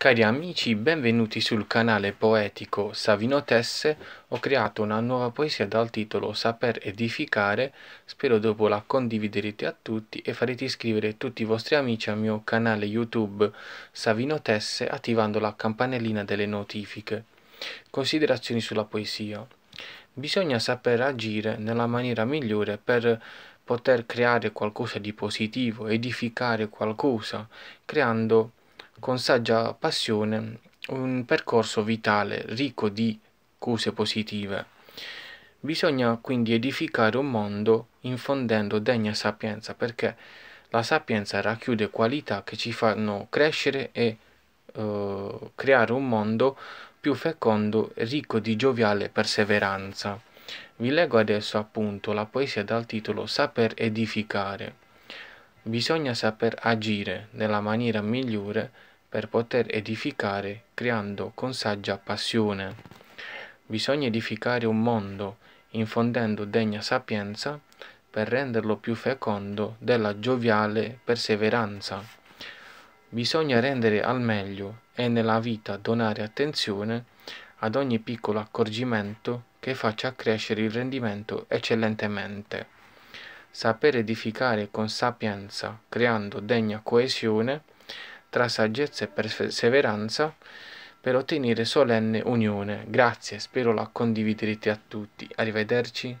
Cari amici, benvenuti sul canale poetico Savino Tesse. Ho creato una nuova poesia dal titolo Saper edificare. Spero dopo la condividerete a tutti e farete iscrivere tutti i vostri amici al mio canale YouTube Savino Tesse attivando la campanellina delle notifiche. Considerazioni sulla poesia. Bisogna saper agire nella maniera migliore per poter creare qualcosa di positivo, edificare qualcosa, creando con saggia passione un percorso vitale ricco di cose positive. Bisogna quindi edificare un mondo infondendo degna sapienza perché la sapienza racchiude qualità che ci fanno crescere e eh, creare un mondo più fecondo, e ricco di gioviale perseveranza. Vi leggo adesso appunto la poesia dal titolo Saper edificare. Bisogna saper agire nella maniera migliore per poter edificare creando con saggia passione. Bisogna edificare un mondo infondendo degna sapienza per renderlo più fecondo della gioviale perseveranza. Bisogna rendere al meglio e nella vita donare attenzione ad ogni piccolo accorgimento che faccia crescere il rendimento eccellentemente. Sapere edificare con sapienza, creando degna coesione, tra saggezza e perseveranza per ottenere solenne unione. Grazie, spero la condividerete a tutti. Arrivederci.